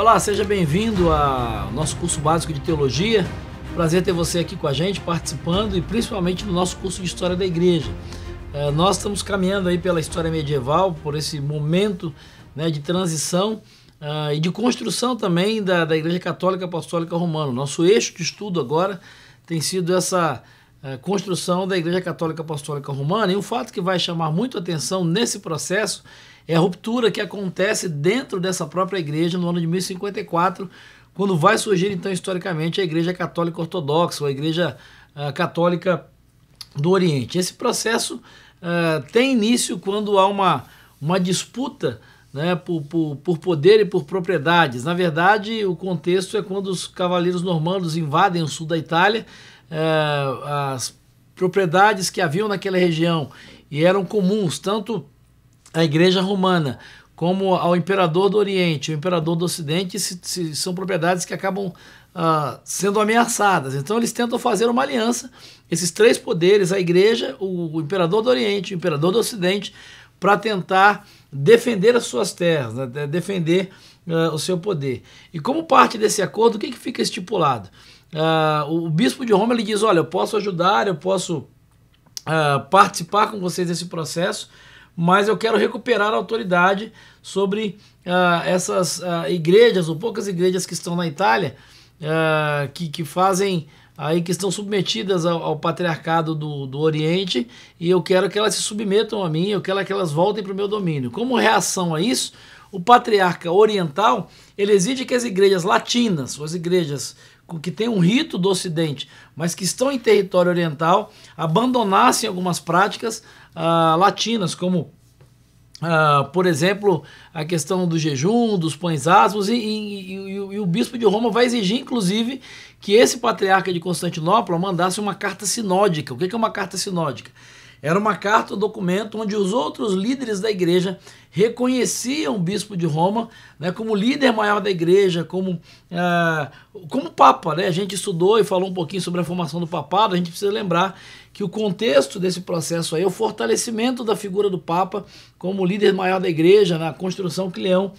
Olá, seja bem-vindo ao nosso curso básico de teologia. Prazer ter você aqui com a gente, participando e principalmente no nosso curso de história da igreja. É, nós estamos caminhando aí pela história medieval, por esse momento né, de transição uh, e de construção também da, da Igreja Católica Apostólica Romana. Nosso eixo de estudo agora tem sido essa uh, construção da Igreja Católica Apostólica Romana e um fato que vai chamar muito atenção nesse processo é a ruptura que acontece dentro dessa própria igreja no ano de 1054, quando vai surgir, então, historicamente, a Igreja Católica Ortodoxa, ou a Igreja uh, Católica do Oriente. Esse processo uh, tem início quando há uma, uma disputa né, por, por, por, poder e por propriedades. Na verdade, o contexto é quando os cavaleiros normandos invadem o sul da Itália, uh, as propriedades que haviam naquela região e eram comuns tanto a Igreja Romana, como ao Imperador do Oriente, o Imperador do Ocidente, se, se, são propriedades que acabam ah, sendo ameaçadas. Então eles tentam fazer uma aliança, esses três poderes, a Igreja, o, o Imperador do Oriente, o Imperador do Ocidente, para tentar defender as suas terras, né? defender uh, o seu poder. E como parte desse acordo, o que, que fica estipulado? Uh, o bispo de Roma ele diz: olha, eu posso ajudar, eu posso uh, participar com vocês desse processo, mas eu quero recuperar a autoridade sobre ah, essas ah, igrejas, ou poucas igrejas que estão na Itália, ah, que, que fazem aí que estão submetidas ao, ao patriarcado do, do, Oriente, e eu quero que elas se submetam a mim, eu quero que elas voltem para o meu domínio. Como reação a isso, o patriarca oriental ele exige que as igrejas latinas, ou as igrejas que tem um rito do Ocidente, mas que estão em território oriental, abandonassem algumas práticas ah, latinas, como, ah, por exemplo, a questão do jejum, dos pães asmos, e, e, e, e o bispo de Roma vai exigir, inclusive, que esse patriarca de Constantinopla mandasse uma carta sinódica. O que é uma carta sinódica? Era uma carta ou documento onde os outros líderes da igreja reconheciam o bispo de Roma né, como líder maior da igreja, como, é, como papa. Né? A gente estudou e falou um pouquinho sobre a formação do papado, a gente precisa lembrar que o contexto desse processo aí é o fortalecimento da figura do papa como líder maior da igreja, na né? construção que Leão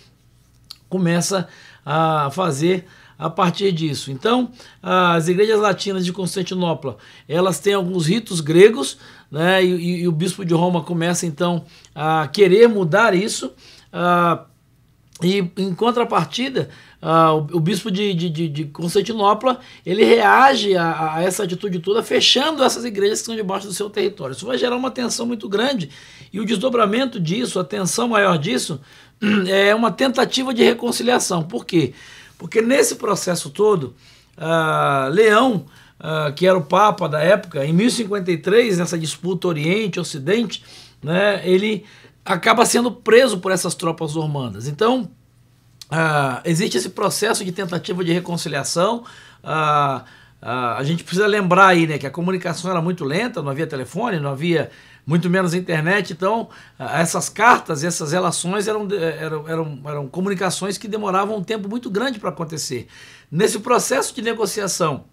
começa a fazer a partir disso. Então, as igrejas latinas de Constantinopla, elas têm alguns ritos gregos, né? E, e, e o bispo de Roma começa então a querer mudar isso. Uh, e em contrapartida, uh, o, o, bispo de, de, de, Constantinopla ele reage a, a, essa atitude toda, fechando essas igrejas que estão debaixo do seu território. Isso vai gerar uma tensão muito grande e o desdobramento disso, a tensão maior disso, é uma tentativa de reconciliação. Por quê? Porque nesse processo todo, uh, Leão uh, que era o Papa da época, em 1053, nessa disputa Oriente-Ocidente, né, ele acaba sendo preso por essas tropas normandas. Então, uh, existe esse processo de tentativa de reconciliação. Uh, a gente precisa lembrar aí né, que a comunicação era muito lenta, não havia telefone, não havia muito menos internet, então essas cartas, essas relações eram, eh, eram, eram, eram comunicações que demoravam um tempo muito grande para acontecer. Nesse processo de negociação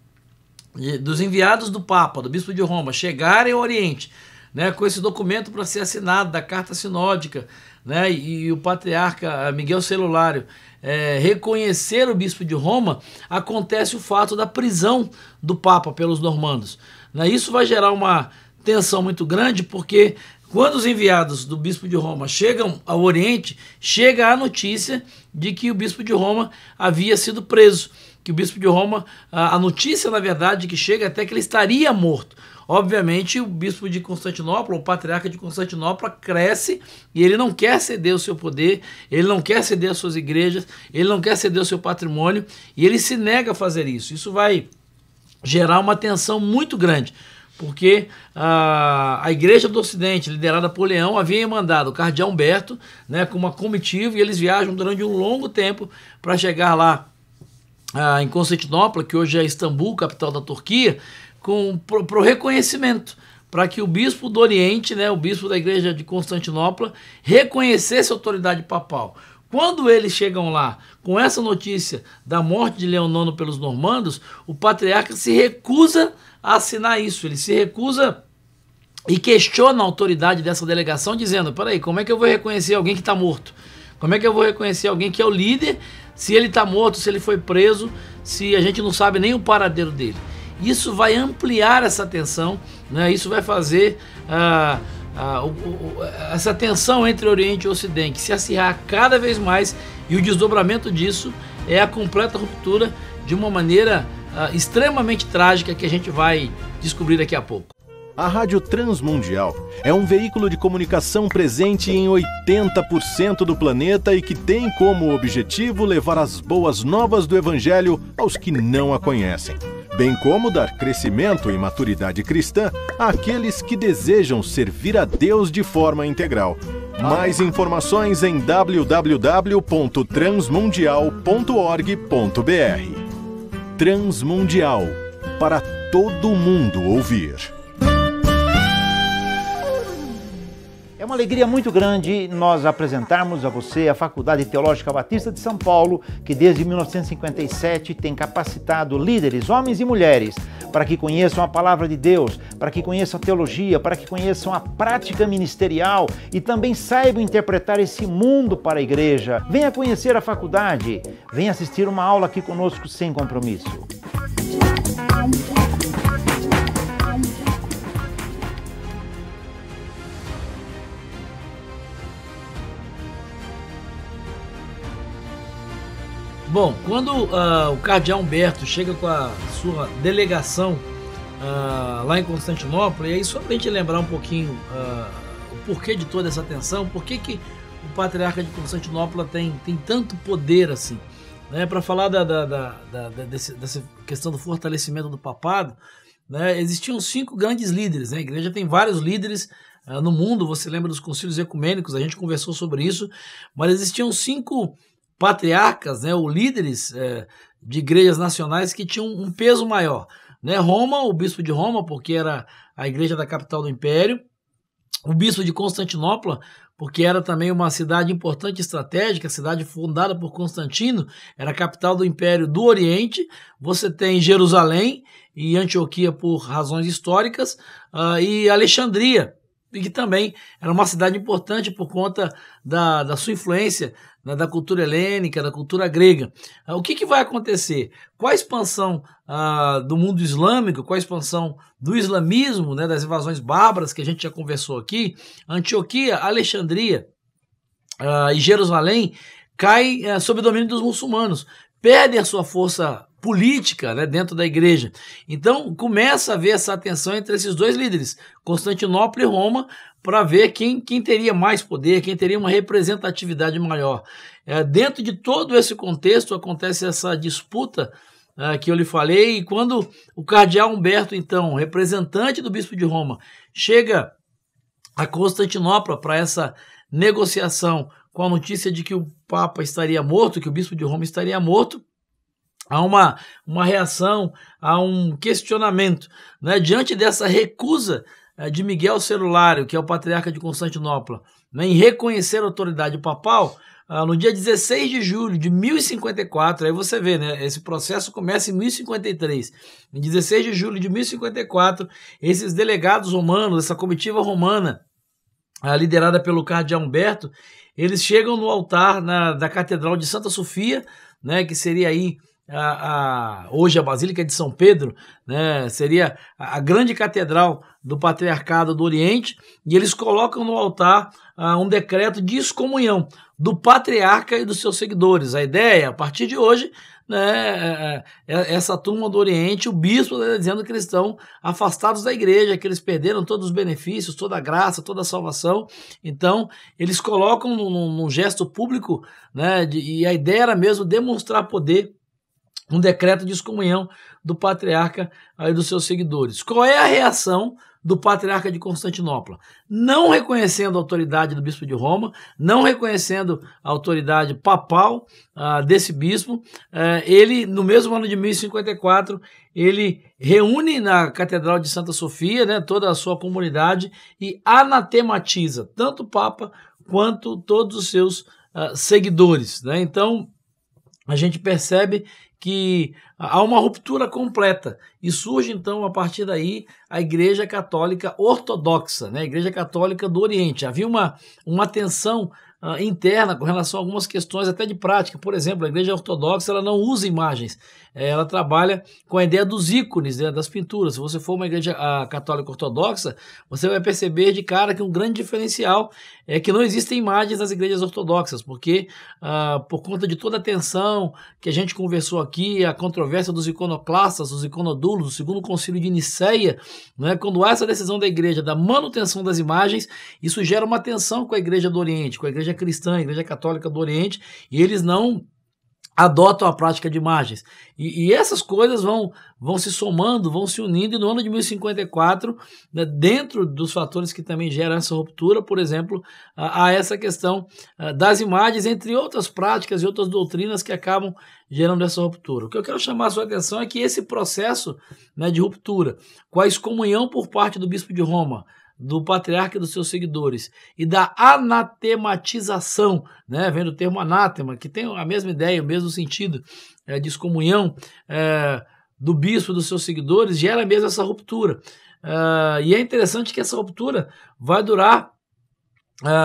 dos enviados do Papa, do Bispo de Roma, chegarem ao Oriente, né, com esse documento para ser assinado, da Carta Sinódica, né, e, e o patriarca eh, Miguel Celulário é, reconhecer o Bispo de Roma, acontece o fato da prisão do Papa pelos normandos. Né, isso vai gerar uma tensão muito grande, porque quando os enviados do bispo de Roma chegam ao Oriente, chega a notícia de que o bispo de Roma havia sido preso que o bispo de Roma, a, a notícia, na verdade, que chega é até que ele estaria morto. Obviamente, o bispo de Constantinopla, o patriarca de Constantinopla, cresce e ele não quer ceder o seu poder, ele não quer ceder as suas igrejas, ele não quer ceder o seu patrimônio e ele se nega a fazer isso. Isso vai gerar uma tensão muito grande porque a, a Igreja do Ocidente, liderada por Leão, havia mandado o cardeal Humberto né, com uma comitiva e eles viajam durante um longo tempo para chegar lá ah, em Constantinopla, que hoje é Istambul, capital da Turquia, com pro, reconhecimento para que o bispo do Oriente, né, o bispo da igreja de Constantinopla, reconhecesse a autoridade papal. Quando eles chegam lá com essa notícia da morte de Leão IX pelos normandos, o patriarca se recusa a assinar isso, ele se recusa e questiona a autoridade dessa delegação, dizendo: peraí, como é que eu vou reconhecer alguém que está morto? Como é que eu vou reconhecer alguém que é o líder se ele está morto, se ele foi preso, se a gente não sabe nem o paradeiro dele? Isso vai ampliar essa tensão, né? isso vai fazer ah, ah, essa tensão entre Oriente e Ocidente se acirrar cada vez mais e o desdobramento disso é a completa ruptura de uma maneira ah, extremamente trágica que a gente vai descobrir daqui a pouco a Rádio Transmundial é um veículo de comunicação presente em 80% do planeta e que tem como objetivo levar as boas novas do Evangelho aos que não a conhecem, bem como dar crescimento e maturidade cristã àqueles que desejam servir a Deus de forma integral. Mais informações em www.transmundial.org.br. Transmundial para todo mundo ouvir. É uma alegria muito grande nós apresentarmos a você a Faculdade Teológica Batista de São Paulo, que desde 1957 tem capacitado líderes, homens e mulheres, para que conheçam a palavra de Deus, para que conheçam a teologia, para que conheçam a prática ministerial e também saibam interpretar esse mundo para a igreja. Venha conhecer a faculdade, venha assistir uma aula aqui conosco sem compromisso. Bom, quando uh, o cardeal Humberto chega com a sua delegação uh, lá em Constantinopla, e aí só para a gente lembrar um pouquinho uh, o porquê de toda essa tensão, por que, que o patriarca de Constantinopla tem, tem tanto poder assim. Né? Para falar da, da, da, da desse, dessa questão do fortalecimento do papado, né? existiam cinco grandes líderes. Né? A igreja tem vários líderes no mundo, você lembra dos concílios ecumênicos, a gente conversou sobre isso, mas existiam cinco patriarcas, né, ou líderes é, de igrejas nacionais que tinham um peso maior. Né? Roma, o bispo de Roma, porque era a igreja da capital do império, o bispo de Constantinopla, porque era também uma cidade importante estratégica, cidade fundada por Constantino, era a capital do Império do Oriente. Você tem Jerusalém e Antioquia por razões históricas, uh, e Alexandria, e que também era uma cidade importante por conta da, da sua influência né, da cultura helênica, da cultura grega. Ah, o que, que vai acontecer? Com a expansão ah, do mundo islâmico, com a expansão do islamismo, né, das invasões bárbaras que a gente já conversou aqui, Antioquia, Alexandria ah, e Jerusalém caem eh, sob o domínio dos muçulmanos, perdem a sua força política né, dentro da igreja. Então começa a haver essa tensão entre esses dois líderes, Constantinopla e Roma, para ver quem, quem teria mais poder, quem teria uma representatividade maior. É, dentro de todo esse contexto acontece essa disputa é, que eu lhe falei, e quando o cardeal Humberto, então, representante do bispo de Roma, chega a Constantinopla para essa negociação com a notícia de que o Papa estaria morto, que o bispo de Roma estaria morto, há uma, uma reação, há um questionamento. Né? Diante dessa recusa eh, de Miguel Celulário, que é o patriarca de Constantinopla, né, em reconhecer a autoridade papal, ah, no dia 16 de julho de 1054, aí você vê, né? Esse processo começa em 1053. Em 16 de julho de 1054, esses delegados romanos, essa comitiva romana, ah, liderada pelo cardeal Humberto, eles chegam no altar na, da Catedral de Santa Sofia, né? Que seria aí a, a, hoje a Basílica de São Pedro, né, seria a, a, grande catedral do Patriarcado do Oriente, e eles colocam no altar ah, um decreto de excomunhão do patriarca e dos seus seguidores. A ideia, a partir de hoje, né, é, é, é essa turma do Oriente, o bispo está dizendo que eles estão afastados da igreja, que eles perderam todos os benefícios, toda a graça, toda a salvação. Então, eles colocam num, num gesto público, né, de, e a ideia era mesmo demonstrar poder um decreto de excomunhão do patriarca e dos seus seguidores. Qual é a reação do patriarca de Constantinopla? Não reconhecendo a autoridade do bispo de Roma, não reconhecendo a autoridade papal ah, desse bispo, eh, ele, no mesmo ano de 1054, ele reúne na Catedral de Santa Sofia né, toda a sua comunidade e anatematiza tanto o Papa quanto todos os seus ah, seguidores. Né? Então, a gente percebe que há uma ruptura completa. E surge, então, a partir daí, a Igreja Católica Ortodoxa, né? a Igreja Católica do Oriente. Havia uma, uma tensão uh, interna com relação a algumas questões até de prática. Por exemplo, a igreja ortodoxa ela não usa imagens, é, ela trabalha com a ideia dos ícones, né, das pinturas. Se você for uma igreja uh, católica ortodoxa, você vai perceber de cara que um grande diferencial é que não existem imagens nas igrejas ortodoxas, porque uh, por conta de toda a tensão que a gente conversou aqui, a controvérsia dos iconoclastas, dos iconodulos, do segundo concílio de Niceia, né, quando há essa decisão da igreja da manutenção das imagens, isso gera uma tensão com a igreja do Oriente, com a igreja igreja cristã, a igreja católica do Oriente, e eles não adotam a prática de imagens. E, e, essas coisas vão, vão se somando, vão se unindo, e no ano de 1054, né, dentro dos fatores que também geram essa ruptura, por exemplo, há essa questão das imagens, entre outras práticas e outras doutrinas que acabam gerando essa ruptura. O que eu quero chamar a sua atenção é que esse processo né, de ruptura, com a excomunhão por parte do bispo de Roma, do patriarca e dos seus seguidores e da anatematização, né, vem do termo anátema, que tem a mesma ideia, o mesmo sentido, é, excomunhão é, do bispo e dos seus seguidores, gera mesmo essa ruptura. É, e é interessante que essa ruptura vai durar é,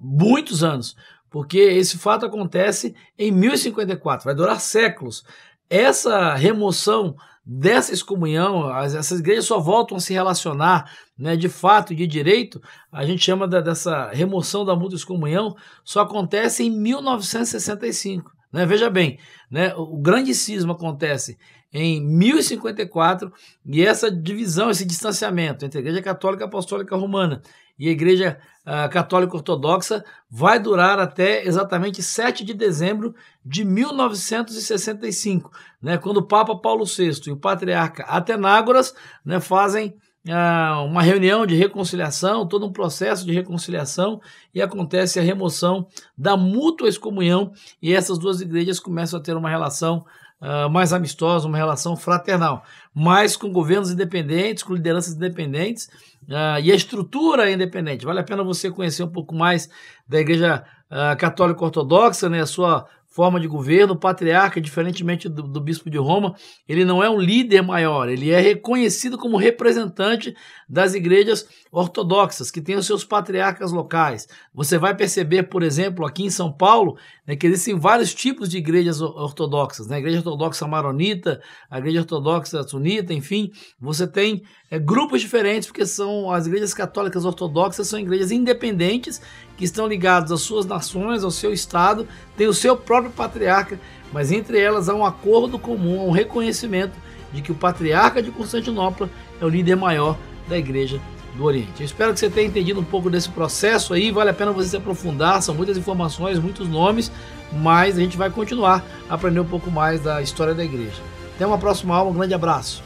muitos anos, porque esse fato acontece em 1054, vai durar séculos. Essa remoção dessa excomunhão, essas igrejas só voltam a se relacionar né, de fato e de direito, a gente chama da, dessa remoção da multa excomunhão, só acontece em 1965. Né? Veja bem, né, o grande cisma acontece em 1054 e essa divisão, esse distanciamento entre a Igreja Católica e a Apostólica Romana e a Igreja uh, Católica Ortodoxa vai durar até exatamente 7 de dezembro de 1965, né, quando o Papa Paulo VI e o Patriarca Atenágoras né, fazem uh, uma reunião de reconciliação, todo um processo de reconciliação e acontece a remoção da mútua excomunhão e essas duas igrejas começam a ter uma relação uh, mais amistosa, uma relação fraternal, mas com governos independentes, com lideranças independentes uh, e a estrutura independente. Vale a pena você conhecer um pouco mais da Igreja uh, Católica Ortodoxa, né, a sua forma de governo, o patriarca, diferentemente do, do, bispo de Roma, ele não é um líder maior, ele é reconhecido como representante das igrejas ortodoxas, que têm os seus patriarcas locais. Você vai perceber, por exemplo, aqui em São Paulo, né, que existem vários tipos de igrejas ortodoxas, né? a igreja ortodoxa maronita, a igreja ortodoxa sunita, enfim, você tem é, grupos diferentes, porque são as igrejas católicas ortodoxas são igrejas independentes que estão ligadas às suas nações, ao seu estado, tem o seu próprio patriarca, mas entre elas há um acordo comum, há um reconhecimento de que o patriarca de Constantinopla é o líder maior da igreja do Oriente. Eu espero que você tenha entendido um pouco desse processo aí, vale a pena você se aprofundar, são muitas informações, muitos nomes, mas a gente vai continuar a aprender um pouco mais da história da igreja. Até uma próxima aula, um grande abraço.